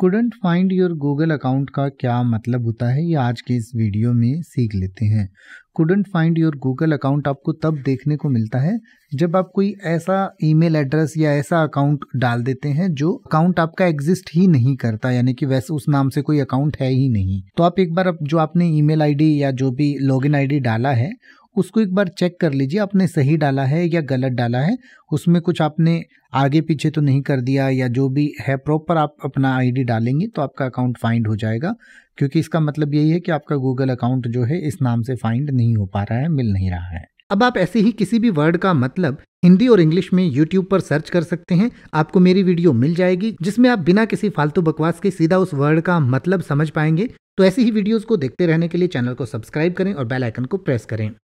couldn't find your Google account का क्या मतलब होता है ये आज के इस वीडियो में सीख लेते हैं couldn't find your Google account आपको तब देखने को मिलता है जब आप कोई ऐसा ईमेल एड्रेस या ऐसा अकाउंट डाल देते हैं जो अकाउंट आपका एग्जिस्ट ही नहीं करता यानी कि वैसे उस नाम से कोई अकाउंट है ही नहीं तो आप एक बार जो आपने ईमेल आईडी या जो भी लॉगिन आईडी डाला है उसको एक बार चेक कर लीजिए आपने सही डाला है या गलत डाला है उसमें कुछ आपने आगे पीछे तो नहीं कर दिया या जो भी है प्रॉपर आप अपना आईडी डालेंगे तो आपका अकाउंट फाइंड हो जाएगा क्योंकि इसका मतलब यही है कि आपका गूगल अकाउंट जो है इस नाम से फाइंड नहीं हो पा रहा है मिल नहीं रहा है अब आप ऐसे ही किसी भी वर्ड का मतलब हिंदी और इंग्लिश में यूट्यूब पर सर्च कर सकते हैं आपको मेरी वीडियो मिल जाएगी जिसमें आप बिना किसी फालतू बकवास के सीधा उस वर्ड का मतलब समझ पाएंगे तो ऐसी ही वीडियोस को देखते रहने के लिए चैनल को सब्सक्राइब करें और बेल आइकन को प्रेस करें